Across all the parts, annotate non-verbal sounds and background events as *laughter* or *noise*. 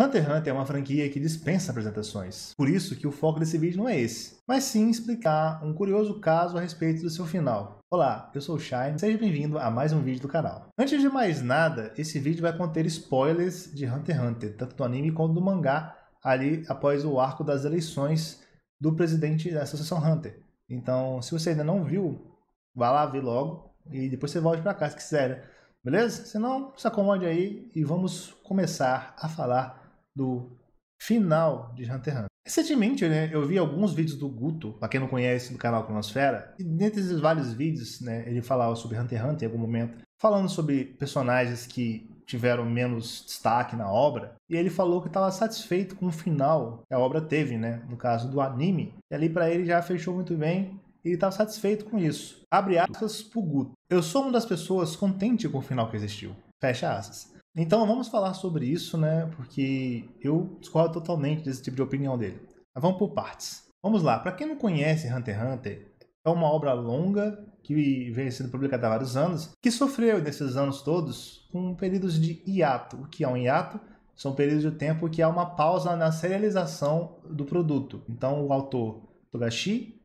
Hunter x Hunter é uma franquia que dispensa apresentações, por isso que o foco desse vídeo não é esse, mas sim explicar um curioso caso a respeito do seu final. Olá, eu sou o Shine, seja bem-vindo a mais um vídeo do canal. Antes de mais nada, esse vídeo vai conter spoilers de Hunter x Hunter, tanto do anime quanto do mangá, ali após o arco das eleições do presidente da Associação Hunter. Então, se você ainda não viu, vá lá ver logo e depois você volte para cá se quiser, beleza? Se não, se acomode aí e vamos começar a falar do final de Hunter x Hunter. Recentemente, né, eu vi alguns vídeos do Guto, pra quem não conhece, do canal Cronosfera, e dentre esses vários vídeos, né, ele falava sobre Hunter x Hunter em algum momento, falando sobre personagens que tiveram menos destaque na obra, e ele falou que estava satisfeito com o final que a obra teve, né, no caso do anime. E ali para ele já fechou muito bem, e ele estava satisfeito com isso. Abre aspas pro Guto. Eu sou uma das pessoas contente com o final que existiu. Fecha aspas. Então vamos falar sobre isso, né? Porque eu discordo totalmente desse tipo de opinião dele. Mas vamos por partes. Vamos lá. Para quem não conhece Hunter x Hunter, é uma obra longa que vem sendo publicada há vários anos, que sofreu nesses anos todos com períodos de hiato. O que é um hiato? São períodos de tempo que há uma pausa na serialização do produto. Então o autor Togashi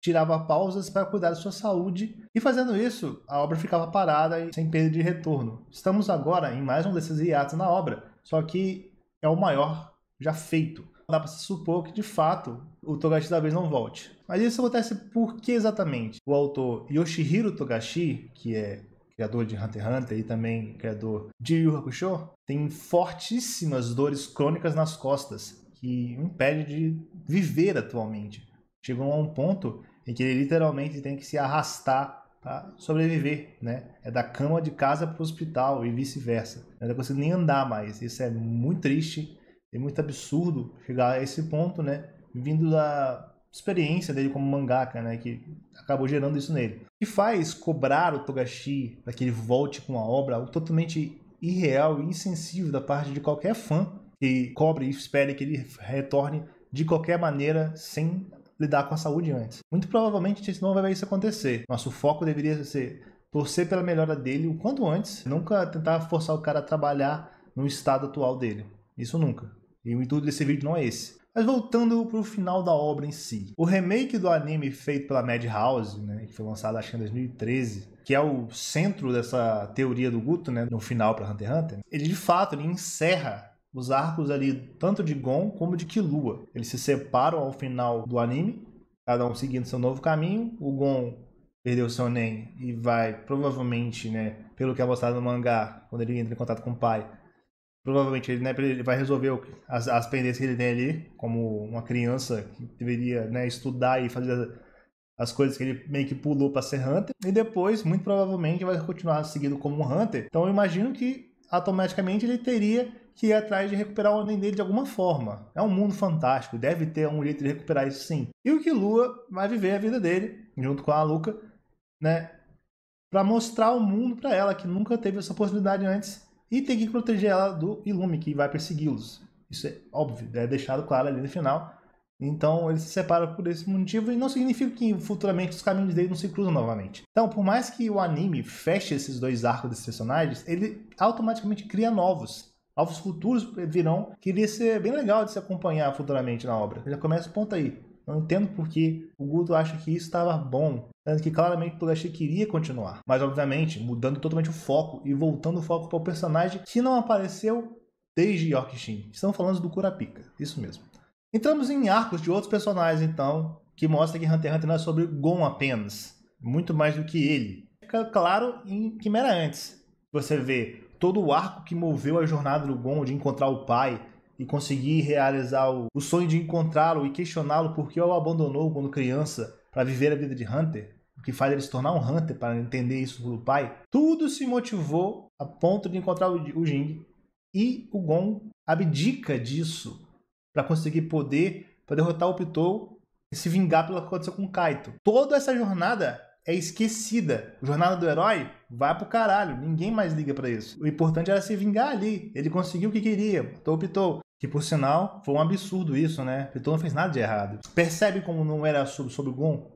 tirava pausas para cuidar da sua saúde, e fazendo isso, a obra ficava parada e sem perda de retorno. Estamos agora em mais um desses hiatos na obra, só que é o maior já feito. Dá para se supor que, de fato, o Togashi talvez não volte. Mas isso acontece porque exatamente? O autor Yoshihiro Togashi, que é criador de Hunter x Hunter e também criador de Yu Hakusho, tem fortíssimas dores crônicas nas costas que impede de viver atualmente. Chegam a um ponto em que ele literalmente tem que se arrastar para sobreviver, né? É da cama de casa para o hospital e vice-versa. Eu não consegue nem andar mais. Isso é muito triste é muito absurdo chegar a esse ponto, né? Vindo da experiência dele como mangaka, né? Que acabou gerando isso nele. O que faz cobrar o Togashi para que ele volte com a obra algo totalmente irreal e insensível da parte de qualquer fã que cobre e espere que ele retorne de qualquer maneira sem lidar com a saúde antes. Muito provavelmente isso não vai ver isso acontecer. Nosso foco deveria ser torcer pela melhora dele o quanto antes, nunca tentar forçar o cara a trabalhar no estado atual dele. Isso nunca. E o intuito desse vídeo não é esse. Mas voltando para o final da obra em si. O remake do anime feito pela Madhouse, né, que foi lançado acho que em 2013, que é o centro dessa teoria do Guto, né, no final para Hunter x Hunter, ele de fato ele encerra os arcos ali, tanto de Gon como de Killua. Eles se separam ao final do anime, cada um seguindo seu novo caminho. O Gon perdeu seu Nen e vai, provavelmente, né, pelo que é mostrado no mangá, quando ele entra em contato com o pai, provavelmente ele, né, ele vai resolver as, as pendências que ele tem ali, como uma criança que deveria né, estudar e fazer as coisas que ele meio que pulou para ser Hunter, e depois, muito provavelmente, vai continuar seguindo como um Hunter. Então eu imagino que automaticamente ele teria que é atrás de recuperar o anel dele de alguma forma. É um mundo fantástico, deve ter um jeito de recuperar isso sim. E o Killua vai viver a vida dele, junto com a Luca, né? Pra mostrar o mundo para ela, que nunca teve essa possibilidade antes, e tem que proteger ela do Ilume, que vai persegui-los. Isso é óbvio, é deixado claro ali no final. Então eles se separam por esse motivo e não significa que futuramente os caminhos dele não se cruzam novamente. Então, por mais que o anime feche esses dois arcos desses personagens, ele automaticamente cria novos alvos futuros virão, que iria ser bem legal de se acompanhar futuramente na obra. Eu já começa o ponto aí. Não entendo que o Guto acha que isso estava bom, Sendo que claramente o Pugachê queria continuar, mas obviamente mudando totalmente o foco e voltando o foco para o personagem que não apareceu desde Yorkshin. Estamos falando do Kurapika, isso mesmo. Entramos em arcos de outros personagens então, que mostra que Hunter x Hunter não é sobre Gon apenas, muito mais do que ele. Fica claro em que era antes. Você vê todo o arco que moveu a jornada do Gon de encontrar o pai e conseguir realizar o, o sonho de encontrá-lo e questioná-lo por que o abandonou quando criança para viver a vida de Hunter, o que faz ele se tornar um Hunter para entender isso do pai, tudo se motivou a ponto de encontrar o, o Jing e o Gon abdica disso para conseguir poder para derrotar o Pitou e se vingar pelo que aconteceu com o Kaito. Toda essa jornada é esquecida. Jornada do Herói vai pro caralho, ninguém mais liga para isso. O importante era se vingar ali. Ele conseguiu o que queria, matou o Pitou. Que por sinal foi um absurdo isso, né? Pitou não fez nada de errado. Percebe como não era sobre, sobre o Gon?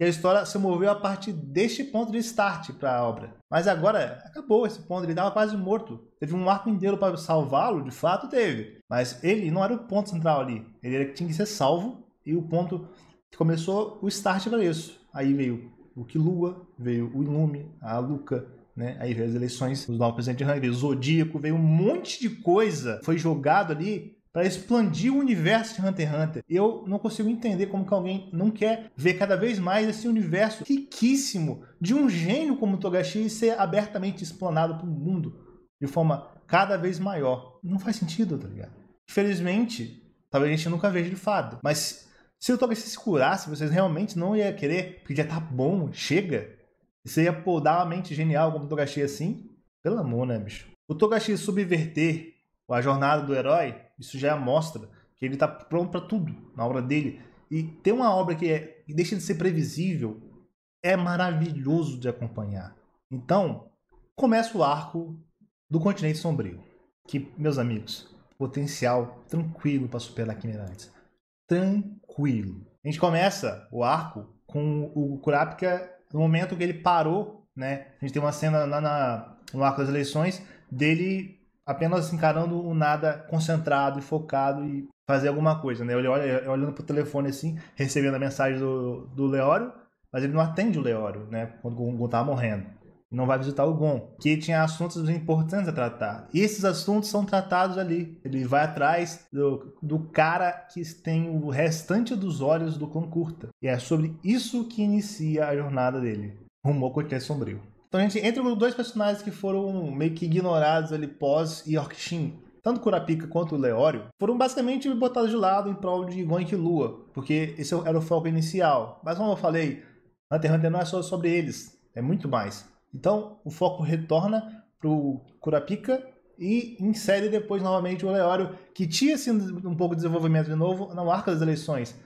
E a história se moveu a partir deste ponto de start para a obra. Mas agora acabou esse ponto, ele estava quase morto. Teve um arco inteiro para salvá-lo, de fato teve. Mas ele não era o ponto central ali. Ele tinha que ser salvo e o ponto que começou o start para isso. Aí veio o Lua veio o Ilume, a Luca, né? Aí veio as eleições dos novos presidentes de Hungria, o Zodíaco, veio um monte de coisa, foi jogado ali para expandir o universo de Hunter x Hunter. Eu não consigo entender como que alguém não quer ver cada vez mais esse universo riquíssimo de um gênio como Togashi ser abertamente explanado para o mundo de forma cada vez maior. Não faz sentido, tá ligado? Infelizmente, talvez a gente nunca veja de fato, mas se o Togashi se curasse, vocês realmente não ia querer, porque já tá bom, chega. Você ia pô, dar uma mente genial como o Togashi assim? Pelo amor, né, bicho? O Togashi subverter a jornada do herói, isso já mostra que ele tá pronto para tudo na obra dele. E ter uma obra que, é, que deixa de ser previsível é maravilhoso de acompanhar. Então, começa o arco do Continente Sombrio. Que, meus amigos, potencial tranquilo para superar a Nantes tranquilo. A gente começa o arco com o Kurapika no momento que ele parou, né? A gente tem uma cena lá na, no arco das eleições dele apenas encarando o nada concentrado e focado e fazer alguma coisa, né? Ele olha, olhando pro telefone assim, recebendo a mensagem do, do Leório, mas ele não atende o Leório, né? Quando o Gungun tá morrendo não vai visitar o Gon, que tinha assuntos importantes a tratar. E esses assuntos são tratados ali. Ele vai atrás do, do cara que tem o restante dos olhos do clã curta. E é sobre isso que inicia a jornada dele, rumo ao Cortex Sombrio. Então a gente entra os dois personagens que foram meio que ignorados ali pós e Orkshin. Tanto Kurapika quanto Leório foram basicamente botados de lado em prol de Gon e Lua, porque esse era o foco inicial. Mas como eu falei, Hunter x Hunter não é só sobre eles, é muito mais. Então o foco retorna para o Curapica e insere depois novamente o Leório, que tinha sido assim, um pouco de desenvolvimento de novo na marca das eleições,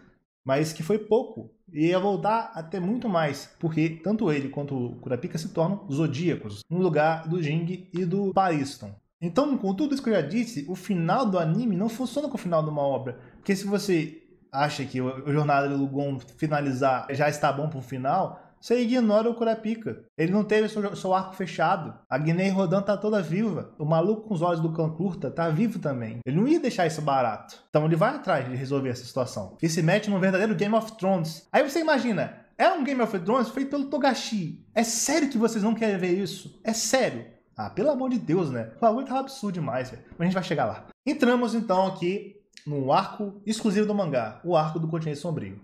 mas que foi pouco e ia voltar até muito mais, porque tanto ele quanto o Curapica se tornam zodíacos, no lugar do Jing e do Pariston. Então, com tudo isso que eu já disse, o final do anime não funciona com o final de uma obra, porque se você acha que o Jornada do Lugon finalizar já está bom para o final, você ignora o Curapica. Ele não teve seu, seu arco fechado. A Guiné Rodan tá toda viva. O maluco com os olhos do cão curta tá vivo também. Ele não ia deixar isso barato. Então ele vai atrás de resolver essa situação. E se mete num verdadeiro Game of Thrones. Aí você imagina, é um Game of Thrones feito pelo Togashi. É sério que vocês não querem ver isso? É sério. Ah, pelo amor de Deus, né? O bagulho tava absurdo demais, velho. Mas a gente vai chegar lá. Entramos então aqui num arco exclusivo do mangá, o arco do Continente Sombrio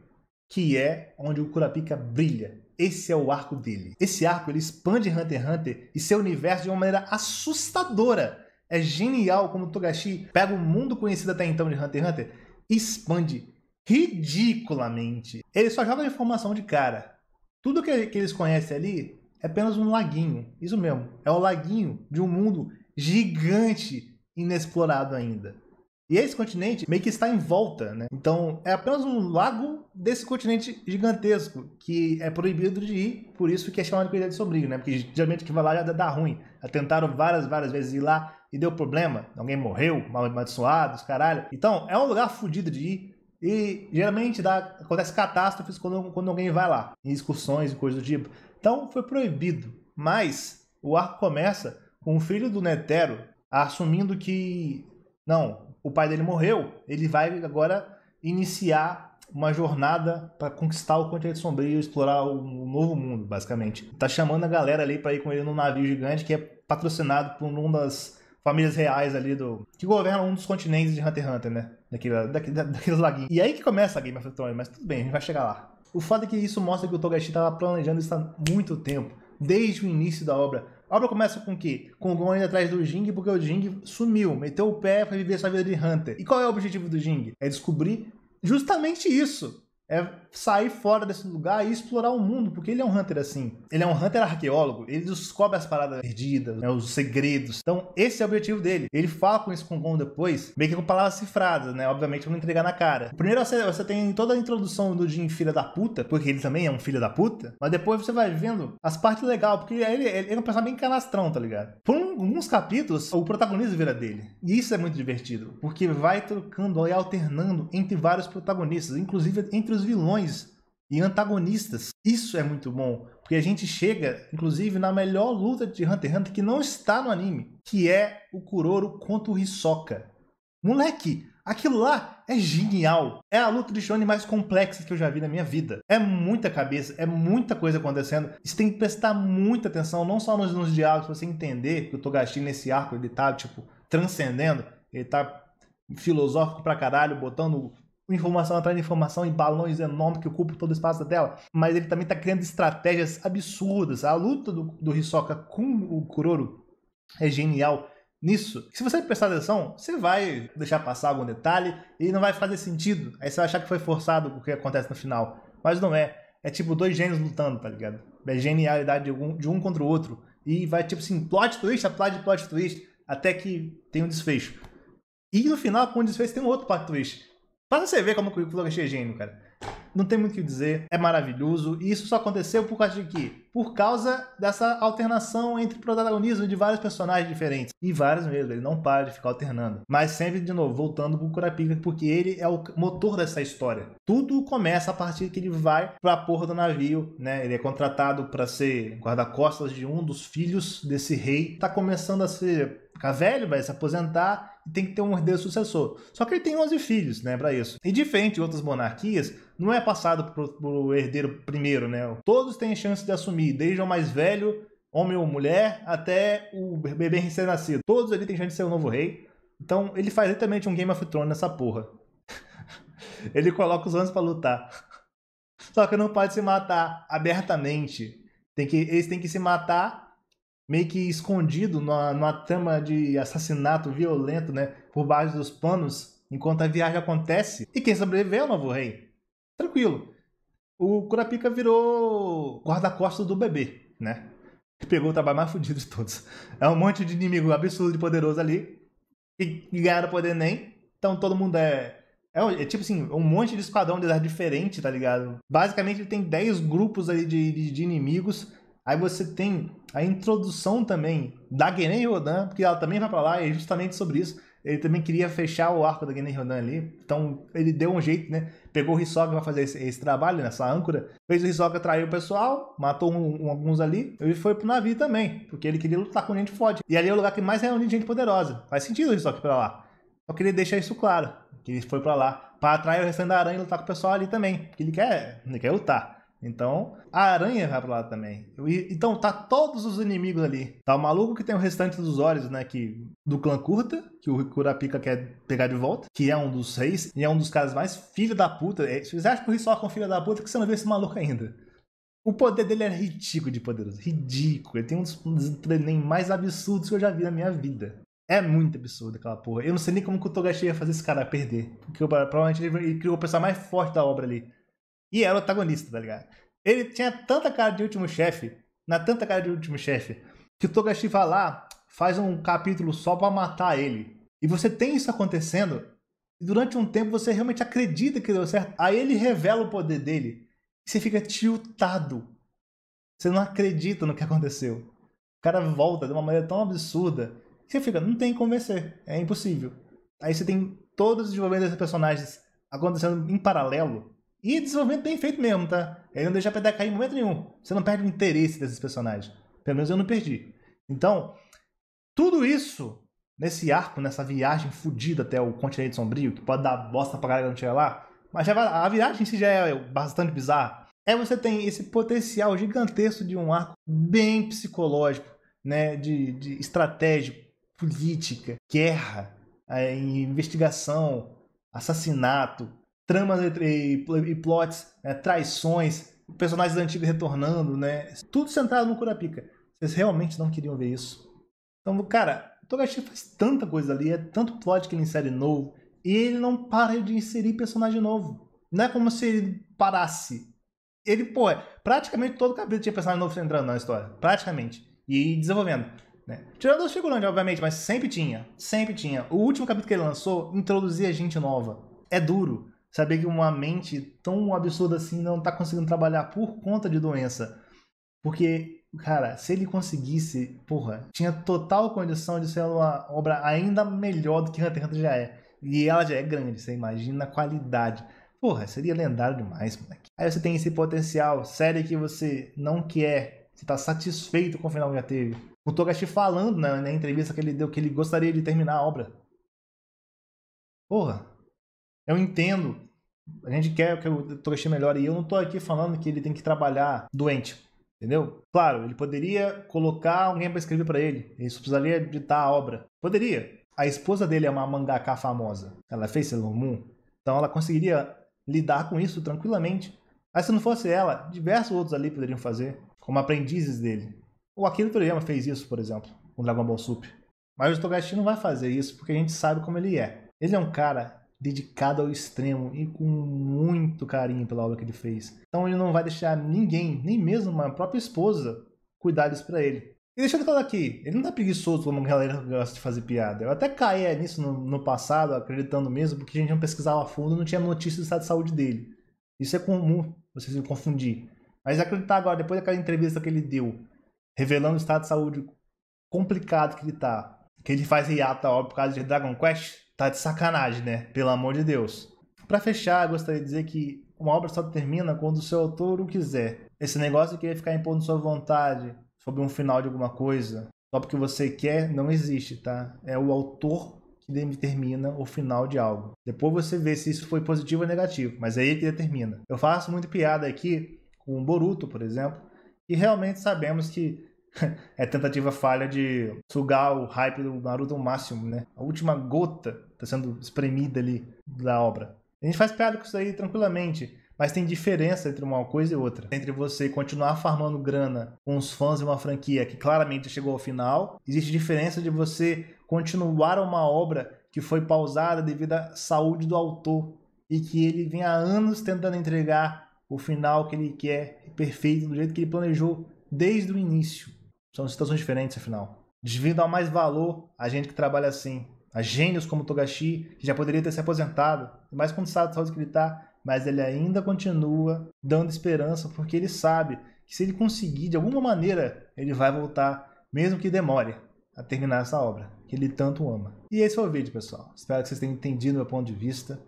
que é onde o Kurapika brilha. Esse é o arco dele. Esse arco ele expande Hunter x Hunter e seu universo de uma maneira assustadora. É genial como Togashi pega o mundo conhecido até então de Hunter x Hunter e expande ridiculamente. Ele só joga informação de cara. Tudo que, que eles conhecem ali é apenas um laguinho. Isso mesmo. É o laguinho de um mundo gigante inexplorado ainda. E esse continente meio que está em volta, né? Então é apenas um lago desse continente gigantesco que é proibido de ir, por isso que é chamado de ilha de sombrio, né? Porque geralmente que vai lá já dá ruim. Já tentaram várias, várias vezes ir lá e deu problema. Alguém morreu, mal amaldiçoado, os caralho. Então é um lugar fodido de ir. E geralmente dá, acontece catástrofes quando, quando alguém vai lá, em excursões e coisas do tipo. Então foi proibido. Mas o arco começa com o filho do Netero assumindo que. Não, o pai dele morreu, ele vai agora iniciar uma jornada para conquistar o continente sombrio, e explorar o novo mundo, basicamente. Tá chamando a galera ali para ir com ele num navio gigante que é patrocinado por uma das famílias reais ali do que governa um dos continentes de Hunter x Hunter, né? Daquele, daquele daqueles laguinhos. E aí que começa a Game of Thrones, mas tudo bem, a gente vai chegar lá. O fato é que isso mostra que o Togashi estava planejando isso há muito tempo, desde o início da obra a obra começa com o quê? Com o Gon indo atrás do Jing porque o Jing sumiu, meteu o pé para viver sua vida de Hunter. E qual é o objetivo do Jing? É descobrir justamente isso. É sair fora desse lugar e explorar o mundo, porque ele é um hunter assim. Ele é um hunter arqueólogo, ele descobre as paradas perdidas, né, os segredos. Então, esse é o objetivo dele. Ele fala com esse Kongon depois, meio que com palavras cifradas, né? Obviamente, não entregar na cara. Primeiro, você, você tem toda a introdução do Jin filha da puta, porque ele também é um filho da puta, mas depois você vai vendo as partes legais, porque ele, ele, ele é um personagem bem canastrão, tá ligado? Por um, alguns capítulos, o protagonista vira dele. E isso é muito divertido, porque vai trocando e alternando entre vários protagonistas, inclusive entre os vilões e antagonistas. Isso é muito bom, porque a gente chega, inclusive, na melhor luta de Hunter x Hunter que não está no anime, que é o Kuroro contra o Hisoka. Moleque, aquilo lá é genial. É a luta de shonen mais complexa que eu já vi na minha vida. É muita cabeça, é muita coisa acontecendo. Você tem que prestar muita atenção, não só nos, nos diálogos, pra você entender que o Togashi nesse arco ele tá, tipo, transcendendo, ele tá filosófico pra caralho, botando informação atrás de informação em balões enormes que ocupam todo o espaço dela, mas ele também está criando estratégias absurdas. A luta do, do Hisoka com o Kuroro é genial nisso. Se você prestar atenção, você vai deixar passar algum detalhe e não vai fazer sentido. Aí você vai achar que foi forçado o que acontece no final, mas não é. É tipo dois gênios lutando, tá ligado? É genialidade de um, de um contra o outro. E vai tipo assim, plot twist, plot, plot twist, até que tem um desfecho. E no final, com o desfecho, tem um outro plot twist. Pra você vê como o Florestan é gênio, cara. Não tem muito o que dizer, é maravilhoso. E isso só aconteceu por causa de quê? Por causa dessa alternação entre protagonismo de vários personagens diferentes. E vários mesmo, ele não para de ficar alternando. Mas sempre, de novo, voltando pro Kurapika, porque ele é o motor dessa história. Tudo começa a partir que ele vai pra porra do navio, né? Ele é contratado para ser guarda-costas de um dos filhos desse rei. Tá começando a ser ficar velho, vai se aposentar tem que ter um herdeiro sucessor. Só que ele tem 11 filhos, né, para isso. E diferente de outras monarquias, não é passado pro, pro herdeiro primeiro, né? Todos têm chance de assumir, desde o mais velho, homem ou mulher, até o bebê recém-nascido. Todos ali têm chance de ser o novo rei. Então, ele faz literalmente um Game of Thrones nessa porra. *laughs* ele coloca os anos para lutar. *laughs* Só que não pode se matar abertamente. Tem que, eles têm que se matar meio que escondido numa, numa trama de assassinato violento, né? Por baixo dos panos, enquanto a viagem acontece. E quem sobreviver é o novo rei. Tranquilo. O Kurapika virou guarda-costas do bebê, né? Pegou o trabalho mais fodido de todos. É um monte de inimigo absurdo e poderoso ali. E, e ganharam poder nem. Então todo mundo é é, é, tipo assim, um monte de esquadrão de idade diferente, tá ligado? Basicamente ele tem 10 grupos ali de, de, de, inimigos Aí você tem a introdução também da Guené Rodan, porque ela também vai para lá, e é justamente sobre isso. Ele também queria fechar o arco da Guené Rodan ali, então ele deu um jeito, né? Pegou o Hisoka para fazer esse, esse, trabalho nessa né? âncora. Fez o Hisoka trair o pessoal, matou um, um, alguns ali, e foi pro navio também, porque ele queria lutar com gente forte. E ali é o lugar que mais reúne gente poderosa. Faz sentido o Hisoka ir pra lá. Só que ele deixa isso claro, que ele foi para lá para atrair o restante da aranha e lutar com o pessoal ali também, porque ele quer, ele quer lutar. Então, a aranha vai pra lá também. Então, tá todos os inimigos ali. Tá o maluco que tem o restante dos olhos, né? Que, do clã Curta, que o Kurapika quer pegar de volta, que é um dos reis e é um dos caras mais filho da puta. É, se você acha que o só com é filho da puta, que você não vê esse maluco ainda. O poder dele é ridículo de poderoso. Ridículo. Ele tem um dos, um dos mais absurdos que eu já vi na minha vida. É muito absurdo aquela porra. Eu não sei nem como que o Togashi ia fazer esse cara perder. Porque provavelmente ele criou o pessoal mais forte da obra ali. E era o antagonista, tá ligado? Ele tinha tanta cara de último chefe, na tanta cara de último chefe, que o Togashi vai lá, faz um capítulo só para matar ele. E você tem isso acontecendo, e durante um tempo você realmente acredita que deu certo. Aí ele revela o poder dele, e você fica tiltado. Você não acredita no que aconteceu. O cara volta de uma maneira tão absurda que você fica, não tem como vencer, é impossível. Aí você tem todos os desenvolvimentos desses personagens acontecendo em paralelo e desenvolvimento bem feito mesmo, tá? Ele não deixa a pedra cair em momento nenhum. Você não perde o interesse desses personagens. Pelo menos eu não perdi. Então, tudo isso nesse arco, nessa viagem fodida até o continente sombrio, que pode dar bosta pra galera não chegar lá, mas já, a viagem em si já é bastante bizarra. É você tem esse potencial gigantesco de um arco bem psicológico, né? De, de estratégico, política, guerra, é, investigação, assassinato, tramas e, e plots, né? traições, personagens antigos retornando, né? Tudo centrado no Kurapika. Vocês realmente não queriam ver isso. Então, cara, o Togashi faz tanta coisa ali, é tanto plot que ele insere novo, e ele não para de inserir personagem novo. Não é como se ele parasse. Ele, pô, é praticamente todo capítulo tinha personagem novo entrando na história. Praticamente. E desenvolvendo. Né? Tirando os figurantes, obviamente, mas sempre tinha. Sempre tinha. O último capítulo que ele lançou introduzia gente nova. É duro. Saber que uma mente tão absurda assim não está conseguindo trabalhar por conta de doença. Porque, cara, se ele conseguisse, porra, tinha total condição de ser uma obra ainda melhor do que Hunter x Hunter já é. E ela já é grande, você imagina a qualidade. Porra, seria lendário demais, moleque. Aí você tem esse potencial, série que você não quer, você tá satisfeito com o final que já teve. O Togashi falando na entrevista que ele deu que ele gostaria de terminar a obra. Porra, eu entendo. A gente quer que o Togashi melhore. E eu não estou aqui falando que ele tem que trabalhar doente. Entendeu? Claro, ele poderia colocar alguém para escrever para ele. Isso precisaria editar a obra. Poderia. A esposa dele é uma mangaka famosa. Ela fez Sailor Moon. Então ela conseguiria lidar com isso tranquilamente. Mas se não fosse ela, diversos outros ali poderiam fazer, como aprendizes dele. O Akira Toriyama fez isso, por exemplo, com Dragon Ball Super. Mas o Togashi não vai fazer isso porque a gente sabe como ele é. Ele é um cara dedicado ao extremo e com muito carinho pela obra que ele fez. Então ele não vai deixar ninguém, nem mesmo a própria esposa, cuidar disso para ele. E deixa eu falar aqui, ele não é preguiçoso como a galera gosta de fazer piada. Eu até caía nisso no, no, passado, acreditando mesmo, porque a gente não pesquisava a fundo, não tinha notícia do estado de saúde dele. Isso é comum, vocês se confundir. Mas acreditar agora, depois daquela entrevista que ele deu, revelando o estado de saúde complicado que ele tá, que ele faz hiato, óbvio, por causa de Dragon Quest, Tá de sacanagem, né? Pelo amor de Deus. Para fechar, gostaria de dizer que uma obra só termina quando o seu autor o quiser. Esse negócio de querer ficar impondo sua vontade sobre um final de alguma coisa, só porque você quer, não existe, tá? É o autor que determina o final de algo. Depois você vê se isso foi positivo ou negativo, mas é ele que determina. Eu faço muito piada aqui com o Boruto, por exemplo, e realmente sabemos que *laughs* é tentativa falha de sugar o hype do Naruto ao máximo, né? A última gota tá sendo espremida ali da obra. A gente faz piada com isso aí tranquilamente, mas tem diferença entre uma coisa e outra. Entre você continuar farmando grana com os fãs de uma franquia que claramente chegou ao final, existe diferença de você continuar uma obra que foi pausada devido à saúde do autor e que ele vem há anos tentando entregar o final que ele quer, é perfeito, do jeito que ele planejou desde o início. São situações diferentes, afinal. Devia dar mais valor a gente que trabalha assim. A gênios como Togashi, que já poderia ter se aposentado. Mais quando sabe de saúde que ele tá, mas ele ainda continua dando esperança, porque ele sabe que se ele conseguir, de alguma maneira, ele vai voltar, mesmo que demore a terminar essa obra, que ele tanto ama. E esse foi o vídeo, pessoal. Espero que vocês tenham entendido meu ponto de vista.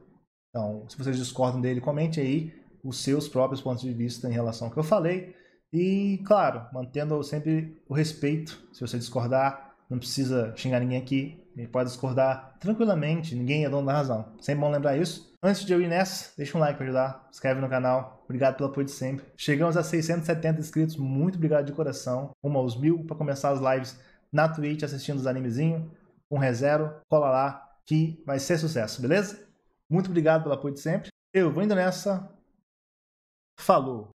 Então, se vocês discordam dele, comente aí os seus próprios pontos de vista em relação ao que eu falei. E, claro, mantendo sempre o respeito. Se você discordar, não precisa xingar ninguém aqui. Ele pode discordar tranquilamente, ninguém é dono da razão. Sempre bom lembrar isso. Antes de eu ir nessa, deixa um like para ajudar, inscreve no canal. Obrigado pelo apoio de sempre. Chegamos a 670 inscritos, muito obrigado de coração. Uma aos mil para começar as lives na Twitch assistindo os animezinhos. Um rezero, cola lá que vai ser sucesso, beleza? Muito obrigado pelo apoio de sempre. Eu vou indo nessa. Falou!